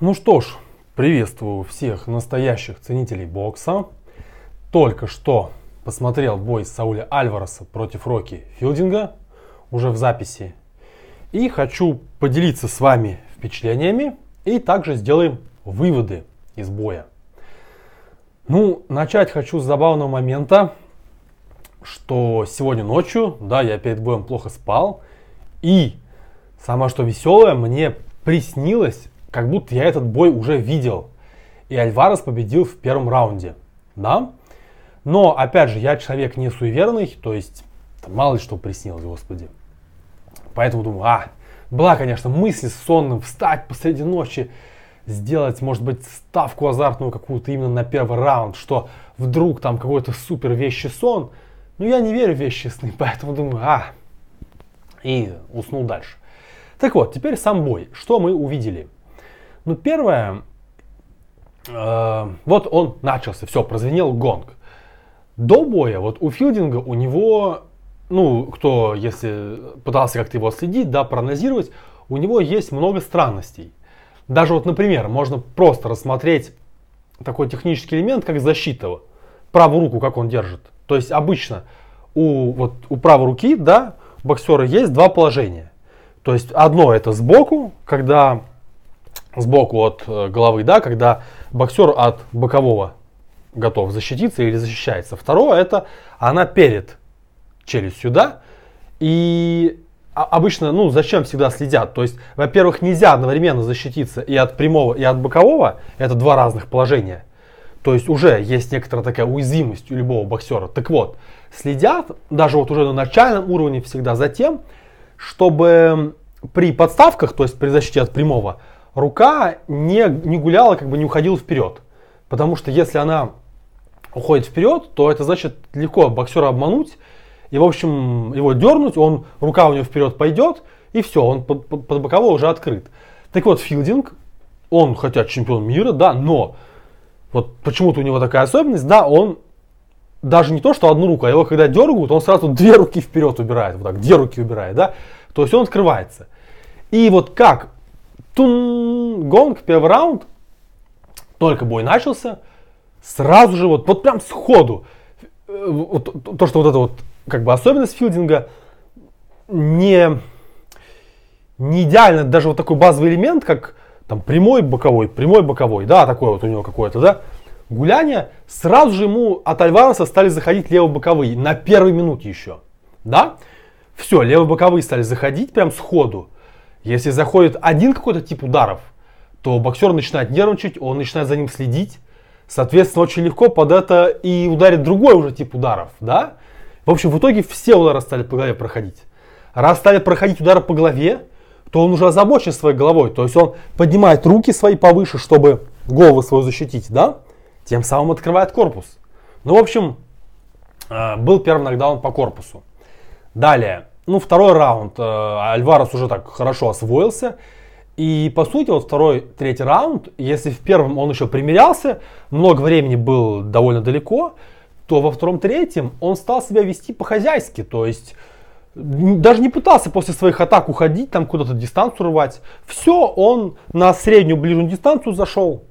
Ну что ж, приветствую всех настоящих ценителей бокса. Только что посмотрел бой Сауля Альвареса против Рокки Филдинга, уже в записи. И хочу поделиться с вами впечатлениями и также сделаем выводы из боя. Ну, начать хочу с забавного момента, что сегодня ночью, да, я перед боем плохо спал, и самое что веселое, мне приснилось как будто я этот бой уже видел. И Альварес победил в первом раунде. Да? Но, опять же, я человек не суеверный, то есть мало ли что приснилось, господи. Поэтому думаю, а, была, конечно, мысль сонным встать посреди ночи, сделать, может быть, ставку азартную какую-то именно на первый раунд, что вдруг там какой-то супер вещи сон. Но я не верю в вещи сны, поэтому думаю, а, и уснул дальше. Так вот, теперь сам бой. Что мы увидели? Ну, первое, э, вот он начался, все, прозвенел гонг. До боя, вот у Филдинга, у него, ну, кто, если пытался как-то его следить, да, прогнозировать, у него есть много странностей. Даже вот, например, можно просто рассмотреть такой технический элемент, как защита. Правую руку, как он держит. То есть обычно у, вот, у правой руки, да, у боксера есть два положения. То есть одно это сбоку, когда сбоку от э, головы, да, когда боксер от бокового готов защититься или защищается. Второе это она перед челюстью, да, и обычно, ну, зачем всегда следят? То есть, во-первых, нельзя одновременно защититься и от прямого, и от бокового. Это два разных положения. То есть уже есть некоторая такая уязвимость у любого боксера. Так вот, следят даже вот уже на начальном уровне всегда за тем, чтобы при подставках, то есть при защите от прямого, рука не, не гуляла, как бы не уходила вперед. Потому что если она уходит вперед, то это значит легко боксера обмануть. И, в общем, его дернуть, он, рука у него вперед пойдет, и все, он под, под, под боковой уже открыт. Так вот, Филдинг, он, хотя чемпион мира, да, но вот почему-то у него такая особенность, да, он даже не то, что одну руку, а его когда дергают, он сразу две руки вперед убирает, вот так, две руки убирает, да, то есть он открывается. И вот как тун, гонг, первый раунд. Только бой начался. Сразу же вот, вот прям сходу. Э, вот, то, что вот это вот как бы особенность филдинга не, не идеально даже вот такой базовый элемент, как там прямой боковой, прямой боковой, да, такое вот у него какое-то, да, гуляние, сразу же ему от Альвареса стали заходить левобоковые на первой минуте еще, да, все, левобоковые стали заходить прям сходу, если заходит один какой-то тип ударов, то боксер начинает нервничать, он начинает за ним следить. Соответственно, очень легко под это и ударит другой уже тип ударов, да? В общем, в итоге все удары стали по голове проходить. Раз стали проходить удары по голове, то он уже озабочен своей головой. То есть он поднимает руки свои повыше, чтобы голову свою защитить, да? Тем самым открывает корпус. Ну, в общем, а, был первый нокдаун по корпусу. Далее, ну, второй раунд э, Альварес уже так хорошо освоился. И, по сути, вот второй, третий раунд, если в первом он еще примирялся, много времени был довольно далеко, то во втором, третьем он стал себя вести по-хозяйски. То есть, даже не пытался после своих атак уходить, там куда-то дистанцию рвать. Все, он на среднюю ближнюю дистанцию зашел.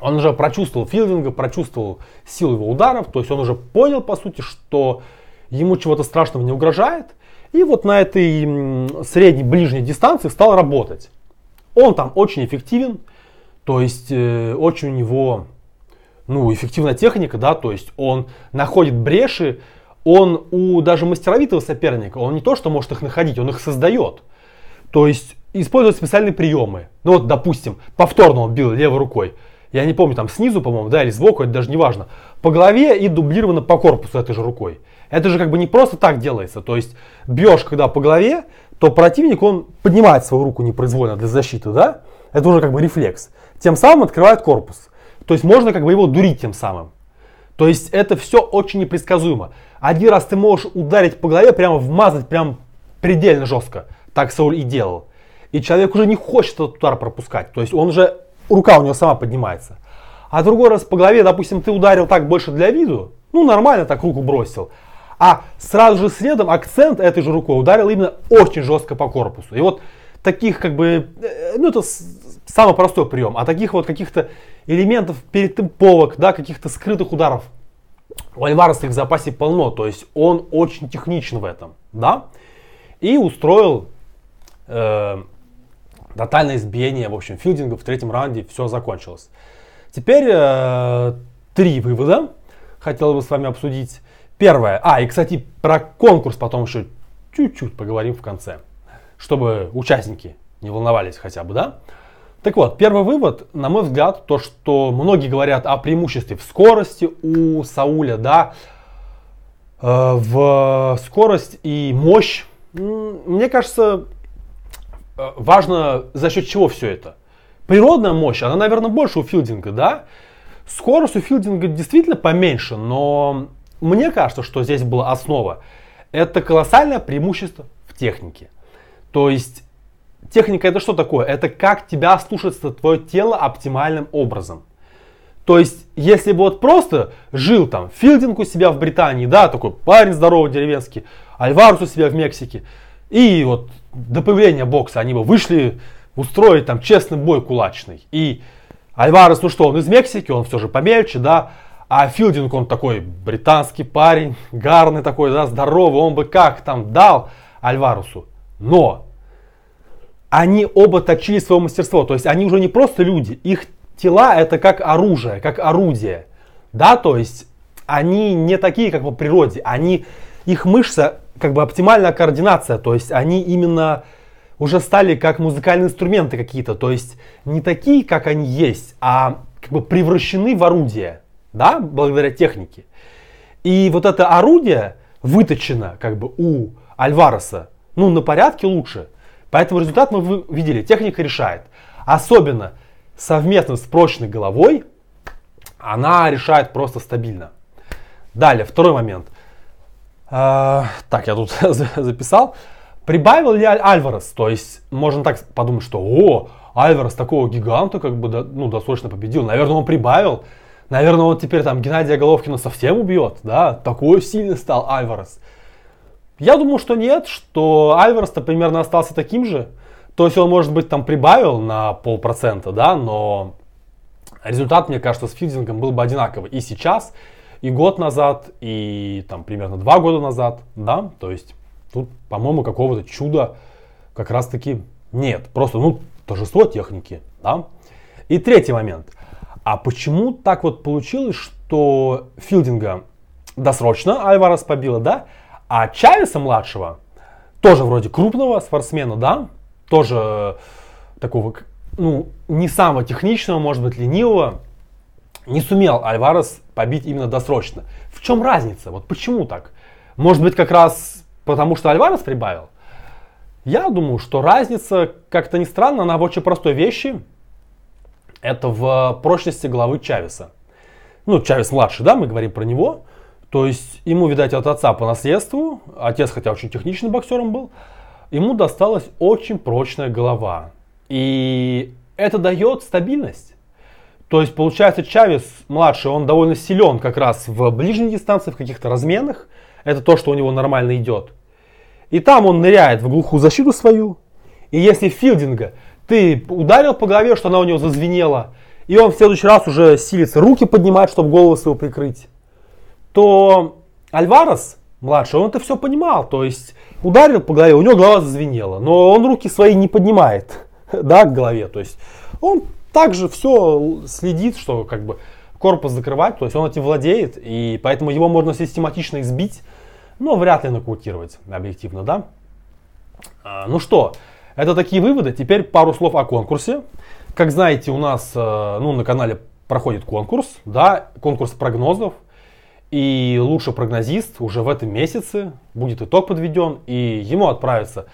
Он уже прочувствовал филдинга, прочувствовал силу его ударов. То есть он уже понял, по сути, что ему чего-то страшного не угрожает. И вот на этой средней, ближней дистанции стал работать. Он там очень эффективен, то есть э, очень у него ну, эффективная техника, да, то есть он находит бреши, он у даже мастеровитого соперника, он не то, что может их находить, он их создает. То есть использует специальные приемы. Ну вот, допустим, повторно он бил левой рукой. Я не помню, там снизу, по-моему, да, или сбоку, это даже не важно. По голове и дублировано по корпусу этой же рукой. Это же как бы не просто так делается. То есть бьешь, когда по голове, то противник, он поднимает свою руку непроизвольно для защиты, да? Это уже как бы рефлекс. Тем самым открывает корпус. То есть можно как бы его дурить тем самым. То есть это все очень непредсказуемо. Один раз ты можешь ударить по голове, прямо вмазать, прям предельно жестко. Так Сауль и делал. И человек уже не хочет этот удар пропускать. То есть он уже, рука у него сама поднимается. А другой раз по голове, допустим, ты ударил так больше для виду, ну нормально так руку бросил. А сразу же следом акцент этой же рукой ударил именно очень жестко по корпусу. И вот таких как бы, э, ну это самый простой прием, а таких вот каких-то элементов перетемповок, да, каких-то скрытых ударов у Альвареса их в запасе полно, то есть он очень техничен в этом, да, и устроил э, тотальное избиение, в общем, филдинга в третьем раунде, все закончилось. Теперь э, три вывода хотел бы с вами обсудить. Первое. А, и, кстати, про конкурс потом еще чуть-чуть поговорим в конце, чтобы участники не волновались хотя бы, да? Так вот, первый вывод, на мой взгляд, то, что многие говорят о преимуществе в скорости у Сауля, да, э, в скорость и мощь. Мне кажется, э, важно за счет чего все это. Природная мощь, она, наверное, больше у филдинга, да? Скорость у филдинга действительно поменьше, но мне кажется, что здесь была основа. Это колоссальное преимущество в технике. То есть техника это что такое? Это как тебя слушается твое тело оптимальным образом. То есть, если бы вот просто жил там Филдинг у себя в Британии, да, такой парень здоровый деревенский, Альварес у себя в Мексике, и вот до появления бокса они бы вышли устроить там честный бой кулачный. И Альварес, ну что, он из Мексики, он все же помельче, да, а Филдинг, он такой британский парень, гарный такой, да, здоровый, он бы как там дал Альварусу. Но они оба точили свое мастерство. То есть они уже не просто люди, их тела это как оружие, как орудие. Да, то есть они не такие, как по природе. Они, их мышца, как бы оптимальная координация. То есть они именно уже стали как музыкальные инструменты какие-то. То есть не такие, как они есть, а как бы превращены в орудие да, благодаря технике. И вот это орудие выточено как бы у Альвареса, ну, на порядке лучше. Поэтому результат мы видели, техника решает. Особенно совместно с прочной головой она решает просто стабильно. Далее, второй момент. Э, так, я тут записал. Прибавил ли Альварес? То есть, можно так подумать, что, о, Альварес такого гиганта как бы ну, досрочно победил. Наверное, он прибавил. Наверное, он теперь там Геннадия Головкина совсем убьет, да? Такой сильный стал Альварес. Я думаю, что нет, что Альварес-то примерно остался таким же. То есть он, может быть, там прибавил на полпроцента, да, но результат, мне кажется, с филдингом был бы одинаковый. И сейчас, и год назад, и там примерно два года назад, да, то есть тут, по-моему, какого-то чуда как раз-таки нет. Просто, ну, торжество техники, да. И третий момент – а почему так вот получилось, что Филдинга досрочно Альварес побила, да? А Чавеса младшего, тоже вроде крупного спортсмена, да? Тоже э, такого, ну, не самого техничного, может быть, ленивого. Не сумел Альварес побить именно досрочно. В чем разница? Вот почему так? Может быть, как раз потому, что Альварес прибавил? Я думаю, что разница, как-то не странно, она в очень простой вещи – это в прочности главы Чавеса. Ну, Чавес-младший, да, мы говорим про него. То есть ему, видать, от отца по наследству, отец хотя очень техничным боксером был, ему досталась очень прочная голова. И это дает стабильность. То есть, получается, Чавес младший, он довольно силен как раз в ближней дистанции, в каких-то разменах. Это то, что у него нормально идет. И там он ныряет в глухую защиту свою. И если филдинга ты ударил по голове, что она у него зазвенела, и он в следующий раз уже силится руки поднимать, чтобы голову свою прикрыть, то Альварес, младший, он это все понимал. То есть ударил по голове, у него голова зазвенела, но он руки свои не поднимает да, к голове. То есть он также все следит, что как бы корпус закрывать, то есть он этим владеет, и поэтому его можно систематично избить, но вряд ли нокаутировать, объективно, да? А, ну что, это такие выводы. Теперь пару слов о конкурсе. Как знаете, у нас э, ну, на канале проходит конкурс, да, конкурс прогнозов. И лучший прогнозист уже в этом месяце будет итог подведен, и ему отправится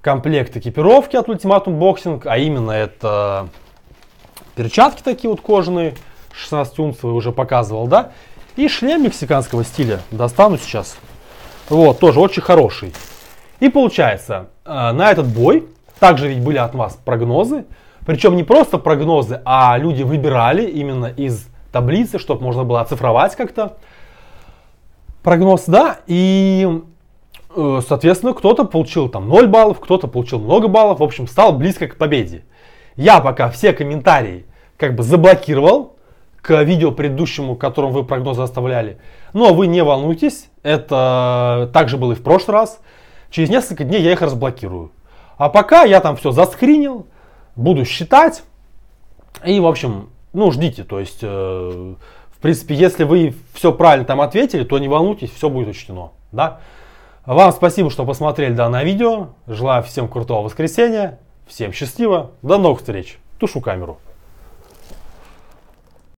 комплект экипировки от Ultimatum Boxing, а именно это перчатки такие вот кожаные, 16-унцевые уже показывал, да, и шлем мексиканского стиля достану сейчас. Вот, тоже очень хороший. И получается, э, на этот бой также ведь были от вас прогнозы. Причем не просто прогнозы, а люди выбирали именно из таблицы, чтобы можно было оцифровать как-то прогноз, да. И, э, соответственно, кто-то получил там 0 баллов, кто-то получил много баллов. В общем, стал близко к победе. Я пока все комментарии как бы заблокировал к видео предыдущему, которому вы прогнозы оставляли. Но вы не волнуйтесь, это также было и в прошлый раз. Через несколько дней я их разблокирую. А пока я там все заскринил, буду считать. И, в общем, ну, ждите. То есть, э, в принципе, если вы все правильно там ответили, то не волнуйтесь, все будет учтено. Да? Вам спасибо, что посмотрели данное видео. Желаю всем крутого воскресенья. Всем счастливо. До новых встреч. Тушу камеру.